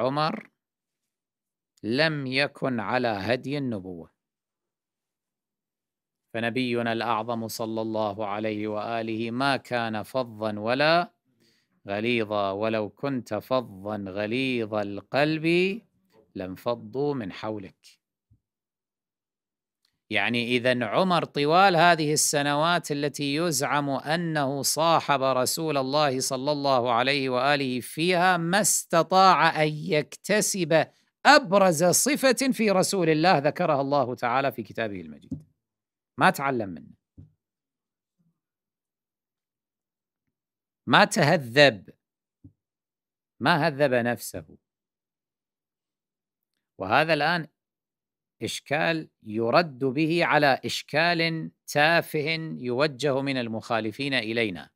عمر لم يكن على هدي النبوة فنبينا الأعظم صلى الله عليه وآله ما كان فظا ولا غليظا ولو كنت فظا غليظ القلب لانفضوا من حولك يعني اذا عمر طوال هذه السنوات التي يزعم انه صاحب رسول الله صلى الله عليه واله فيها ما استطاع ان يكتسب ابرز صفه في رسول الله ذكرها الله تعالى في كتابه المجيد ما تعلم منه ما تهذب ما هذب نفسه وهذا الان اشكال يرد به على اشكال تافه يوجه من المخالفين الينا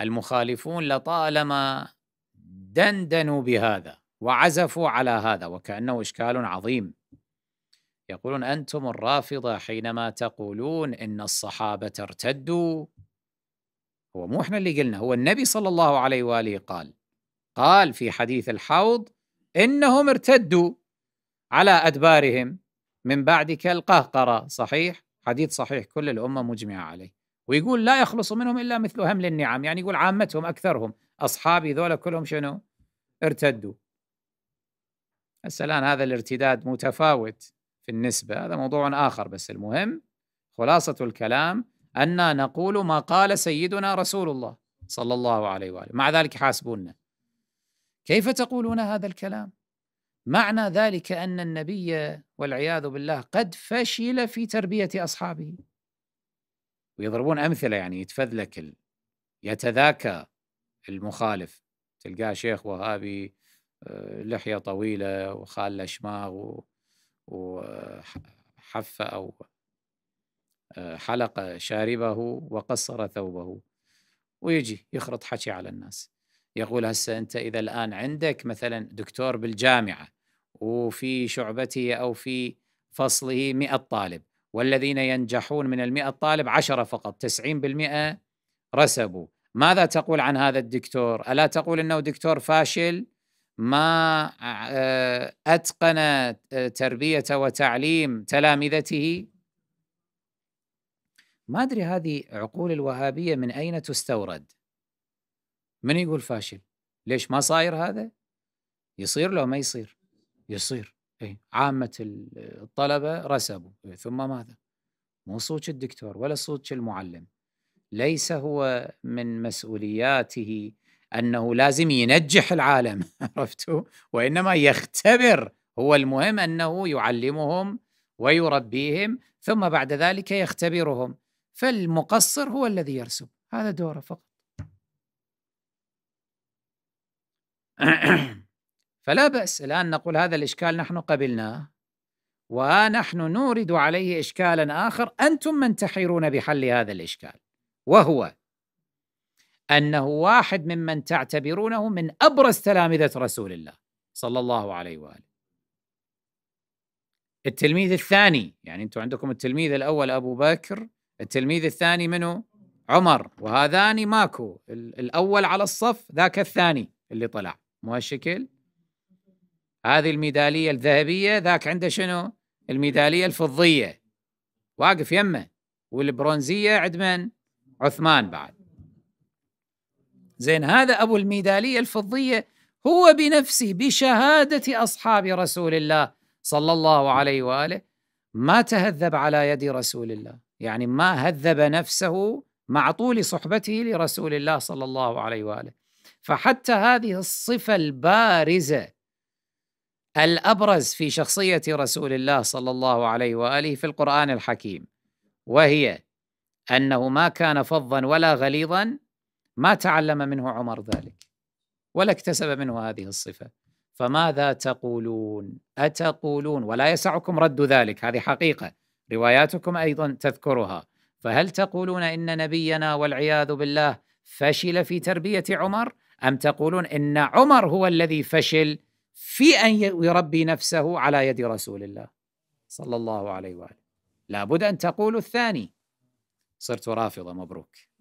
المخالفون لطالما دندنوا بهذا وعزفوا على هذا وكانه اشكال عظيم يقولون انتم الرافضه حينما تقولون ان الصحابه ارتدوا هو مو احنا اللي قلنا هو النبي صلى الله عليه واله قال قال في حديث الحوض انهم ارتدوا على أدبارهم من بعدك القهقرة صحيح حديث صحيح كل الأمة مجمعة عليه ويقول لا يخلص منهم إلا مثل همل النعم يعني يقول عامتهم أكثرهم أصحابي ذولا كلهم شنو ارتدوا الآن هذا الارتداد متفاوت في النسبة هذا موضوع آخر بس المهم خلاصة الكلام أن نقول ما قال سيدنا رسول الله صلى الله عليه وآله مع ذلك حاسبونا كيف تقولون هذا الكلام معنى ذلك ان النبي والعياذ بالله قد فشل في تربيه اصحابه ويضربون امثله يعني يتفذلك يتذاكى المخالف تلقاه شيخ وهابي آه، لحيه طويله وخال شماغ وحف وحفه او آه، حلق شاربه وقصر ثوبه ويجي يخرط حكي على الناس يقول هسه انت اذا الان عندك مثلا دكتور بالجامعه وفي شعبته أو في فصله 100 طالب والذين ينجحون من المئة طالب عشرة فقط تسعين بالمئة رسبوا ماذا تقول عن هذا الدكتور ألا تقول أنه دكتور فاشل ما آه، أتقن آه، تربية وتعليم تلامذته ما أدري هذه عقول الوهابية من أين تستورد من يقول فاشل ليش ما صاير هذا يصير لو ما يصير يصير اي عامه الطلبه رسبوا إيه، ثم ماذا؟ مو صوت الدكتور ولا صوت المعلم ليس هو من مسؤولياته انه لازم ينجح العالم عرفتوا؟ وانما يختبر هو المهم انه يعلمهم ويربيهم ثم بعد ذلك يختبرهم فالمقصر هو الذي يرسب هذا دوره فقط فلا بأس الآن نقول هذا الإشكال نحن قبلناه ونحن نورد عليه إشكالا آخر أنتم من تحيرون بحل هذا الإشكال وهو أنه واحد ممن تعتبرونه من أبرز تلامذة رسول الله صلى الله عليه وآله التلميذ الثاني يعني أنتم عندكم التلميذ الأول أبو بكر التلميذ الثاني منه عمر وهذان ماكو الأول على الصف ذاك الثاني اللي طلع مو هالشكل هذه الميدالية الذهبية ذاك عنده شنو الميدالية الفضية واقف يمه والبرونزية عند من عثمان بعد زين هذا أبو الميدالية الفضية هو بنفسه بشهادة أصحاب رسول الله صلى الله عليه وآله ما تهذب على يد رسول الله يعني ما هذب نفسه مع طول صحبته لرسول الله صلى الله عليه وآله فحتى هذه الصفة البارزة الابرز في شخصيه رسول الله صلى الله عليه واله في القران الحكيم وهي انه ما كان فظا ولا غليظا ما تعلم منه عمر ذلك ولا اكتسب منه هذه الصفه فماذا تقولون اتقولون ولا يسعكم رد ذلك هذه حقيقه رواياتكم ايضا تذكرها فهل تقولون ان نبينا والعياذ بالله فشل في تربيه عمر ام تقولون ان عمر هو الذي فشل في أن يربي نفسه على يد رسول الله صلى الله عليه وآله لابد أن تقول الثاني صرت رافضة مبروك